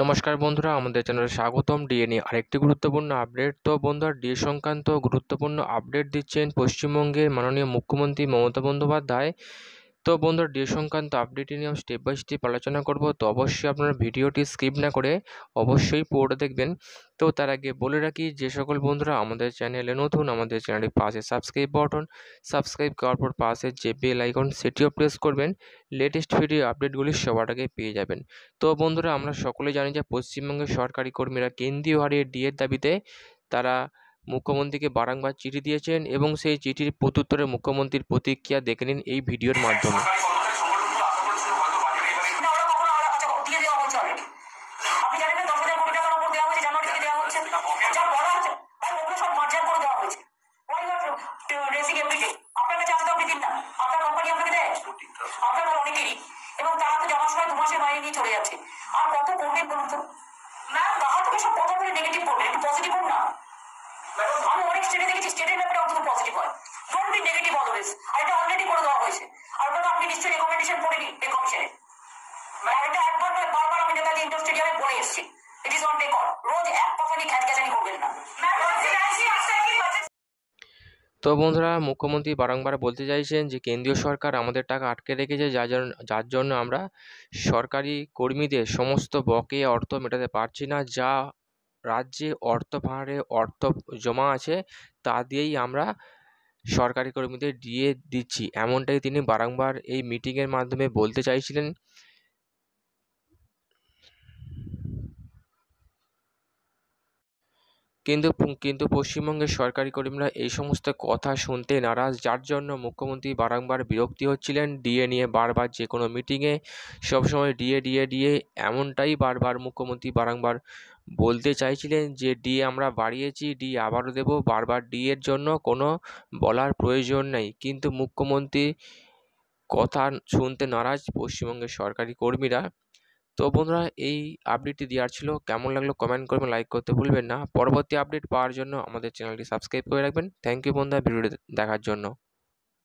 নমস্কার বন্ধুরা আমাদের চ্যানেলে স্বাগতম ডিএ আরেকটি গুরুত্বপূর্ণ আপডেট তো বন্ধুরা ডিএ সংক্রান্ত গুরুত্বপূর্ণ আপডেট দিচ্ছেন পশ্চিমবঙ্গের মাননীয় মুখ্যমন্ত্রী মমতা বন্দ্যোপাধ্যায় তো বন্ধুরা ডিও সংক্রান্ত আপডেটটি নিয়ে স্টেপ বাই স্টেপ আলোচনা করবো তো অবশ্যই আপনারা ভিডিওটি স্কিপ না করে অবশ্যই পুরোটা দেখবেন তো তার আগে বলে রাখি যে সকল বন্ধুরা আমাদের চ্যানেলে নতুন আমাদের চ্যানেলের পাশে সাবস্ক্রাইব বাটন সাবস্ক্রাইব করার পর পাশে যে বেল আইকন সেটিও প্রেস করবেন লেটেস্ট ভিডিও আপডেটগুলি সবার আগে পেয়ে যাবেন তো বন্ধুরা আমরা সকলে জানি যে পশ্চিমবঙ্গের সরকারি কর্মীরা কেন্দ্রীয় হারে ডিএর দাবিতে তারা মুখ্যমন্ত্রীকে বারংবার চিঠি দিয়েছেন এবং সেই চিঠির প্রত্যুত্তরে মুখ্যমন্ত্রীর প্রতিক্রিয়া দেখে নিন এই ভিডিওর মাধ্যমে আর কত বলুন তো ম্যাম সব কথা বলে নেগেটিভ একটু পজিটিভ না আমি অনেক দেখেছি ব্যাপারে অন্তত পজিটিভ হয় ডোন্ট বি নেগেটিভ অলওয়েজ আর এটা অলরেডি করে দেওয়া হয়েছে আর আপনি নিশ্চয়ই রেকমেন্ডেশন মানে এটা একবার বারবার আমি নেতাজি ইন্ডোর স্টেডিয়ামে বলে এসেছি ইট ইজ অন রেকর্ড রোজ এক খ্যাচখ্যাচানি করবেন না তো বন্ধুরা মুখ্যমন্ত্রী বারংবার বলতে চাইছেন যে কেন্দ্রীয় সরকার আমাদের টাকা আটকে রেখেছে যার জন্য যার জন্য আমরা সরকারি কর্মীদের সমস্ত বকেয়া অর্থ মেটাতে পারছি না যা রাজ্যে অর্থ পাহাড়ে অর্থ জমা আছে তা দিয়েই আমরা সরকারি কর্মীদের দিয়ে দিচ্ছি এমনটাই তিনি বারংবার এই মিটিংয়ের মাধ্যমে বলতে চাইছিলেন কিন্তু কিন্তু পশ্চিমবঙ্গের সরকারি কর্মীরা এই সমস্ত কথা শুনতে নারাজ যার জন্য মুখ্যমন্ত্রী বারংবার বিরক্তি হচ্ছিলেন ডিএ নিয়ে বারবার যে কোনো মিটিংয়ে সবসময় ডিএ ডিএ ডিএ এমনটাই বারবার মুখ্যমন্ত্রী বারংবার বলতে চাইছিলেন যে ডি আমরা বাড়িয়েছি ডি আবারও দেব বারবার ডি এর জন্য কোনো বলার প্রয়োজন নেই কিন্তু মুখ্যমন্ত্রী কথা শুনতে নারাজ পশ্চিমবঙ্গের সরকারি কর্মীরা তো বন্ধুরা এই আপডেটটি দেওয়ার ছিল কেমন লাগলো কমেন্ট করবেন লাইক করতে ভুলবেন না পরবর্তী আপডেট পাওয়ার জন্য আমাদের চ্যানেলটি সাবস্ক্রাইব করে রাখবেন থ্যাংক ইউ বন্ধুরা ভিডিওটি দেখার জন্য